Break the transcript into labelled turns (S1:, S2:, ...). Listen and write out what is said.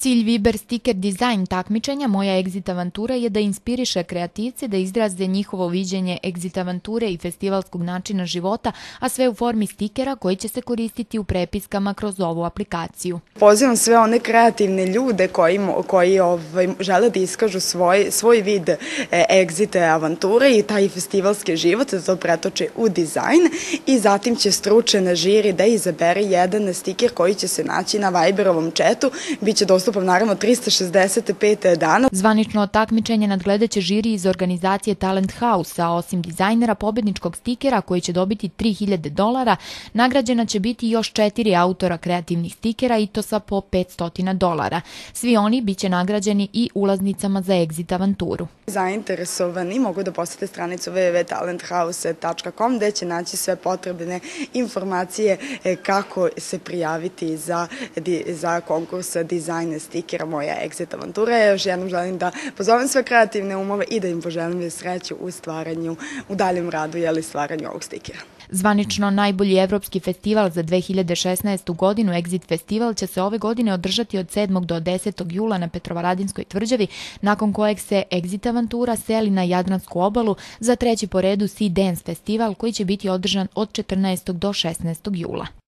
S1: Cilj Viber Sticker Design takmičenja Moja Exit Avantura je da inspiriše kreativce da izraze njihovo viđenje Exit Avanture i festivalskog načina života, a sve u formi stikera koji će se koristiti u prepiskama kroz ovu aplikaciju.
S2: Pozivam sve one kreativne ljude koji, koji ovaj, žele da iskažu svoj, svoj vid e, Exit Avanture i taj festivalski život da to pretoče u dizajn i zatim će stručena žiri da izabere jedan stiker koji će se naći na Viberovom četu, bit će dostupno nastupom, naravno 365. dana. Zvanično takmičenje
S1: nadgledaće žiri iz organizacije Talent House, a osim dizajnera pobedničkog stikera koji će dobiti 3000 dolara, nagrađena će biti još četiri autora kreativnih stikera i to sa po 500 dolara. Svi oni biće nagrađeni i ulaznicama za exit avanturu.
S2: Zainteresovani mogu da posete stranicu www.talenthouse.com gde će naći sve potrebne informacije e, kako se prijaviti za, za konkurs dizajna stikera moja exit avantura. još jednom želim da pozovem sve kreativne umove i da im poželim sreću u stvaranju, u daljem radu, jeli stvaranju ovog stikera.
S1: Zvanično najbolji evropski festival za 2016. godinu Exit Festival će se ove godine održati od 7. do 10. jula na Petrovaradinskoj tvrđavi, nakon kojeg se Exit Avantura seli na Jadransku obalu za treći po redu Sea Dance Festival koji će biti održan od 14. do 16. jula.